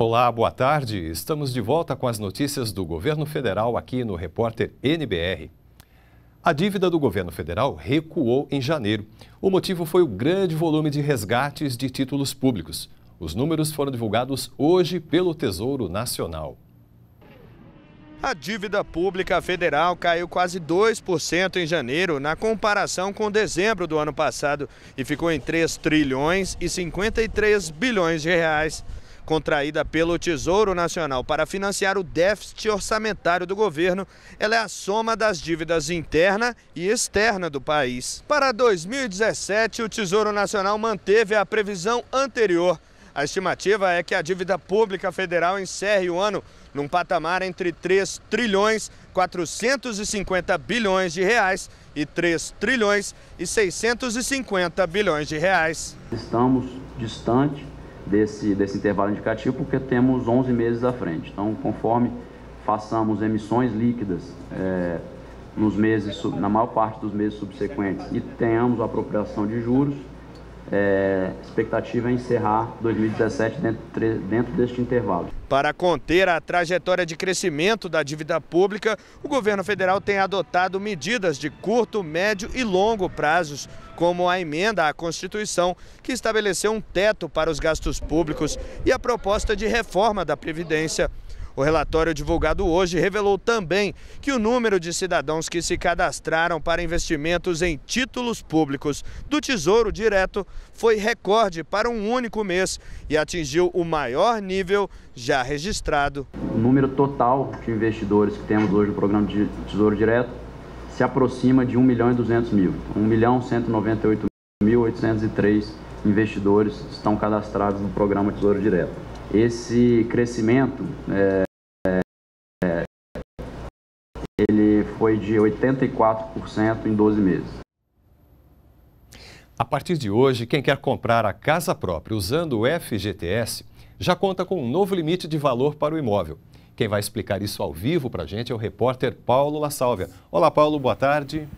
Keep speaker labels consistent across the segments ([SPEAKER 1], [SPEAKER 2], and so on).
[SPEAKER 1] Olá, boa tarde. Estamos de volta com as notícias do governo federal aqui no Repórter NBR. A dívida do governo federal recuou em janeiro. O motivo foi o grande volume de resgates de títulos públicos. Os números foram divulgados hoje pelo Tesouro Nacional.
[SPEAKER 2] A dívida pública federal caiu quase 2% em janeiro na comparação com dezembro do ano passado e ficou em 3 trilhões e 53 bilhões de reais contraída pelo Tesouro Nacional para financiar o déficit orçamentário do governo, ela é a soma das dívidas interna e externa do país. Para 2017, o Tesouro Nacional manteve a previsão anterior. A estimativa é que a dívida pública federal encerre o ano num patamar entre 3 trilhões 450 bilhões de reais e 3 trilhões e 650 bilhões de reais. Estamos distante desse, desse intervalo indicativo, porque temos 11 meses à frente. Então, conforme façamos emissões líquidas é, nos meses, na maior parte dos meses subsequentes e tenhamos a apropriação de juros, é, expectativa é encerrar 2017 dentro, dentro deste intervalo. Para conter a trajetória de crescimento da dívida pública, o governo federal tem adotado medidas de curto, médio e longo prazos, como a emenda à Constituição, que estabeleceu um teto para os gastos públicos, e a proposta de reforma da Previdência. O relatório divulgado hoje revelou também que o número de cidadãos que se cadastraram para investimentos em títulos públicos do Tesouro Direto foi recorde para um único mês e atingiu o maior nível já registrado. O número total de investidores que temos hoje no programa de Tesouro Direto se aproxima de 1 milhão e 200 mil. 1 milhão 198 mil investidores estão cadastrados no programa Tesouro Direto. Esse crescimento é, é, ele foi de 84% em 12 meses.
[SPEAKER 1] A partir de hoje, quem quer comprar a casa própria usando o FGTS já conta com um novo limite de valor para o imóvel. Quem vai explicar isso ao vivo para a gente é o repórter Paulo La Sálvia. Olá, Paulo, boa tarde.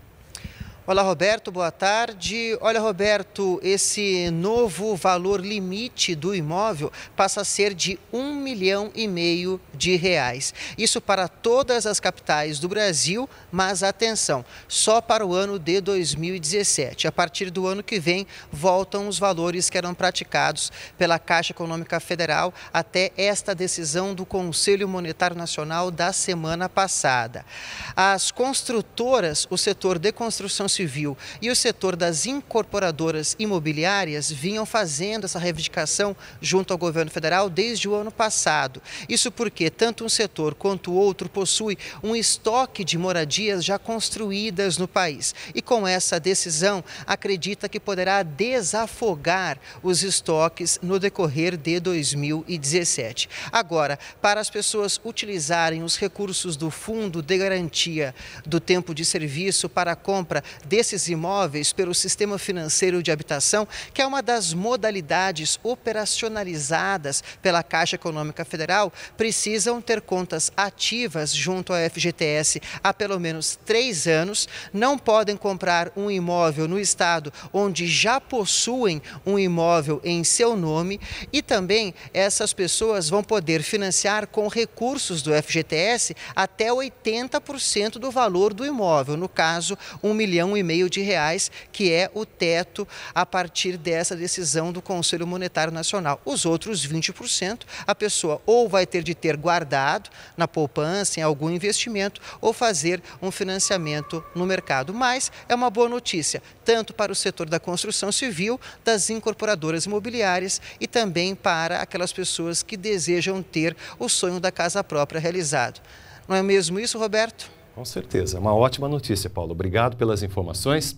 [SPEAKER 3] Olá, Roberto, boa tarde. Olha, Roberto, esse novo valor limite do imóvel passa a ser de um milhão e meio de reais. Isso para todas as capitais do Brasil, mas atenção, só para o ano de 2017. A partir do ano que vem, voltam os valores que eram praticados pela Caixa Econômica Federal até esta decisão do Conselho Monetário Nacional da semana passada. As construtoras, o setor de construção civil, civil e o setor das incorporadoras imobiliárias vinham fazendo essa reivindicação junto ao governo federal desde o ano passado. Isso porque tanto um setor quanto o outro possui um estoque de moradias já construídas no país. E com essa decisão, acredita que poderá desafogar os estoques no decorrer de 2017. Agora, para as pessoas utilizarem os recursos do Fundo de Garantia do Tempo de Serviço para a compra desses imóveis pelo sistema financeiro de habitação, que é uma das modalidades operacionalizadas pela Caixa Econômica Federal, precisam ter contas ativas junto à FGTS há pelo menos três anos, não podem comprar um imóvel no estado onde já possuem um imóvel em seu nome e também essas pessoas vão poder financiar com recursos do FGTS até 80% do valor do imóvel, no caso, 1 milhão um e meio de reais, que é o teto a partir dessa decisão do Conselho Monetário Nacional. Os outros 20%, a pessoa ou vai ter de ter guardado na poupança, em algum investimento, ou fazer um financiamento no mercado. Mas é uma boa notícia, tanto para o setor da construção civil, das incorporadoras imobiliárias e também para aquelas pessoas que desejam ter o sonho da casa própria
[SPEAKER 1] realizado. Não é mesmo isso, Roberto? Com certeza. Uma ótima notícia, Paulo. Obrigado pelas informações.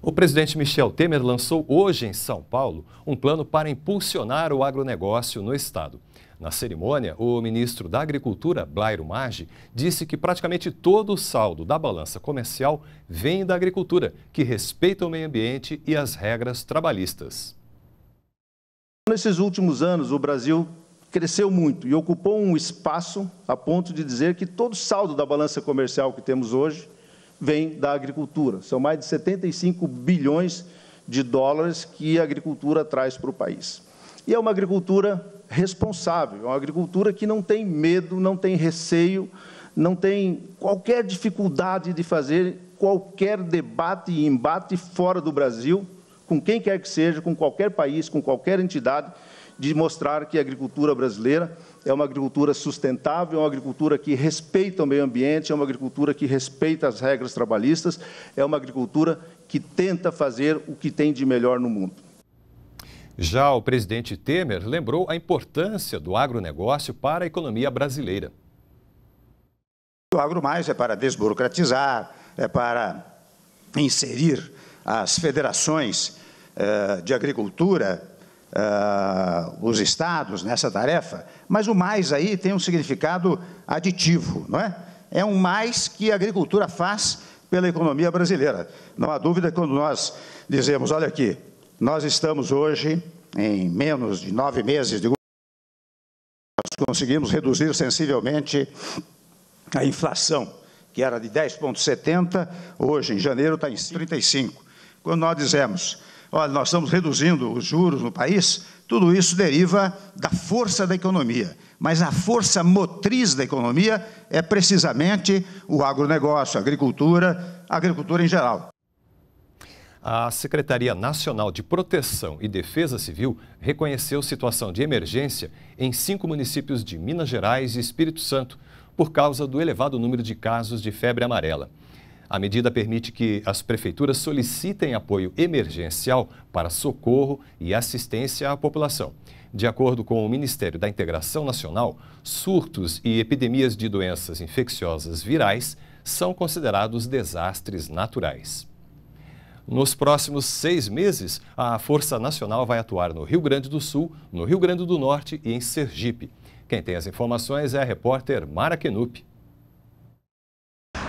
[SPEAKER 1] O presidente Michel Temer lançou hoje em São Paulo um plano para impulsionar o agronegócio no estado. Na cerimônia, o ministro da Agricultura, Blairo Maggi, disse que praticamente todo o saldo da balança comercial vem da agricultura, que respeita o meio ambiente e as regras trabalhistas.
[SPEAKER 3] Nesses últimos anos, o Brasil cresceu muito e ocupou um espaço a ponto de dizer que todo o saldo da balança comercial que temos hoje vem da agricultura. São mais de 75 bilhões de dólares que a agricultura traz para o país. E é uma agricultura responsável, é uma agricultura que não tem medo, não tem receio, não tem qualquer dificuldade de fazer qualquer debate e embate fora do Brasil, com quem quer que seja, com qualquer país, com qualquer entidade, de mostrar que a agricultura brasileira é uma agricultura sustentável, é uma agricultura que respeita o meio ambiente, é uma agricultura que respeita as regras trabalhistas, é uma agricultura que tenta fazer o que tem de melhor no mundo.
[SPEAKER 1] Já o presidente Temer lembrou a importância do agronegócio para a economia brasileira.
[SPEAKER 3] O agro mais é para desburocratizar, é para inserir as federações eh, de agricultura uh, os estados nessa tarefa, mas o mais aí tem um significado aditivo, não é? É um mais que a agricultura faz pela economia brasileira. Não há dúvida quando nós dizemos, olha aqui, nós estamos hoje em menos de nove meses de nós conseguimos reduzir sensivelmente a inflação, que era de 10,70, hoje em janeiro está em 35. Quando nós dizemos, olha, nós estamos reduzindo os juros no país, tudo isso deriva da força da economia. Mas a força motriz da economia é precisamente o agronegócio, a agricultura, a agricultura em geral.
[SPEAKER 1] A Secretaria Nacional de Proteção e Defesa Civil reconheceu situação de emergência em cinco municípios de Minas Gerais e Espírito Santo por causa do elevado número de casos de febre amarela. A medida permite que as prefeituras solicitem apoio emergencial para socorro e assistência à população. De acordo com o Ministério da Integração Nacional, surtos e epidemias de doenças infecciosas virais são considerados desastres naturais. Nos próximos seis meses, a Força Nacional vai atuar no Rio Grande do Sul, no Rio Grande do Norte e em Sergipe. Quem tem as informações é a repórter Mara Kenup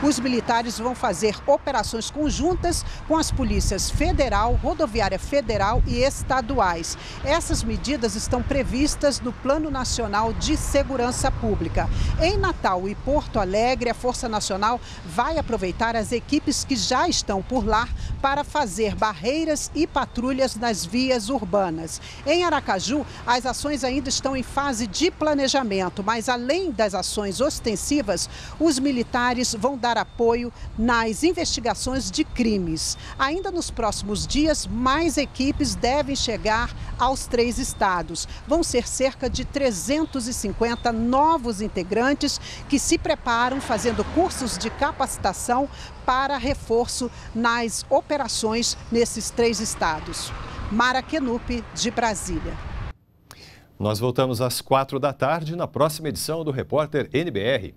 [SPEAKER 4] os militares vão fazer operações conjuntas com as polícias federal, rodoviária federal e estaduais. Essas medidas estão previstas no Plano Nacional de Segurança Pública. Em Natal e Porto Alegre, a Força Nacional vai aproveitar as equipes que já estão por lá para fazer barreiras e patrulhas nas vias urbanas. Em Aracaju, as ações ainda estão em fase de planejamento, mas além das ações ostensivas, os militares vão dar apoio nas investigações de crimes. Ainda nos próximos dias, mais equipes devem chegar aos três estados. Vão ser cerca de 350 novos integrantes que se preparam fazendo cursos de capacitação para reforço nas operações nesses três estados. Mara Kenup, de Brasília.
[SPEAKER 1] Nós voltamos às quatro da tarde na próxima edição do Repórter NBR.